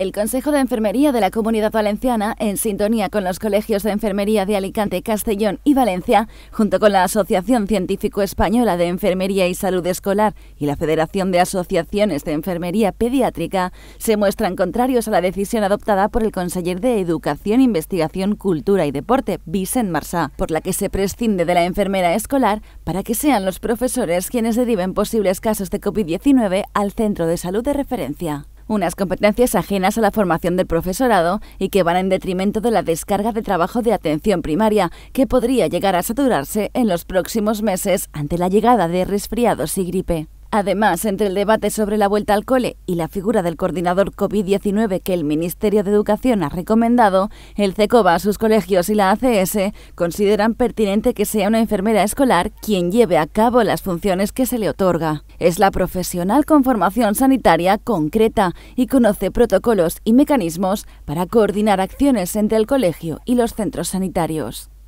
El Consejo de Enfermería de la Comunidad Valenciana, en sintonía con los colegios de enfermería de Alicante, Castellón y Valencia, junto con la Asociación Científico Española de Enfermería y Salud Escolar y la Federación de Asociaciones de Enfermería Pediátrica, se muestran contrarios a la decisión adoptada por el conseller de Educación, Investigación, Cultura y Deporte, Vicent Marsá, por la que se prescinde de la enfermera escolar para que sean los profesores quienes deriven posibles casos de COVID-19 al centro de salud de referencia unas competencias ajenas a la formación del profesorado y que van en detrimento de la descarga de trabajo de atención primaria, que podría llegar a saturarse en los próximos meses ante la llegada de resfriados y gripe. Además, entre el debate sobre la vuelta al cole y la figura del coordinador COVID-19 que el Ministerio de Educación ha recomendado, el CECOBA, sus colegios y la ACS consideran pertinente que sea una enfermera escolar quien lleve a cabo las funciones que se le otorga. Es la profesional con formación sanitaria concreta y conoce protocolos y mecanismos para coordinar acciones entre el colegio y los centros sanitarios.